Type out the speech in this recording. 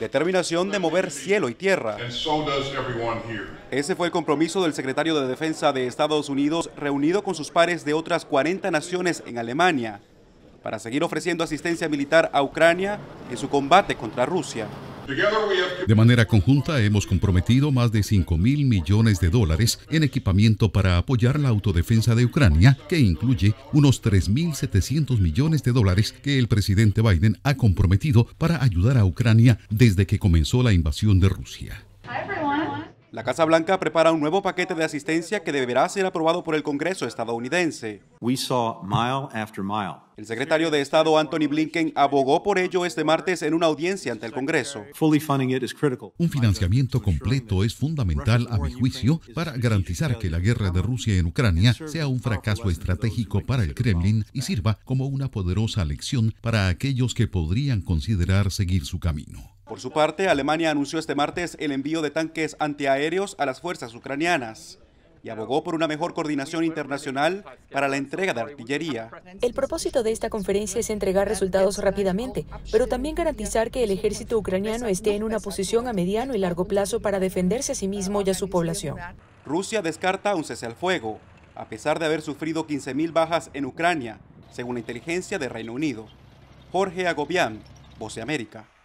Determinación de mover cielo y tierra. Ese fue el compromiso del secretario de Defensa de Estados Unidos reunido con sus pares de otras 40 naciones en Alemania para seguir ofreciendo asistencia militar a Ucrania en su combate contra Rusia. De manera conjunta, hemos comprometido más de 5 mil millones de dólares en equipamiento para apoyar la autodefensa de Ucrania, que incluye unos 3.700 millones de dólares que el presidente Biden ha comprometido para ayudar a Ucrania desde que comenzó la invasión de Rusia. La Casa Blanca prepara un nuevo paquete de asistencia que deberá ser aprobado por el Congreso estadounidense. El secretario de Estado Anthony Blinken abogó por ello este martes en una audiencia ante el Congreso. Un financiamiento completo es fundamental, a mi juicio, para garantizar que la guerra de Rusia en Ucrania sea un fracaso estratégico para el Kremlin y sirva como una poderosa lección para aquellos que podrían considerar seguir su camino. Por su parte, Alemania anunció este martes el envío de tanques antiaéreos a las fuerzas ucranianas y abogó por una mejor coordinación internacional para la entrega de artillería. El propósito de esta conferencia es entregar resultados rápidamente, pero también garantizar que el ejército ucraniano esté en una posición a mediano y largo plazo para defenderse a sí mismo y a su población. Rusia descarta un cese al fuego, a pesar de haber sufrido 15.000 bajas en Ucrania, según la inteligencia de Reino Unido. Jorge Agobián, Voce América.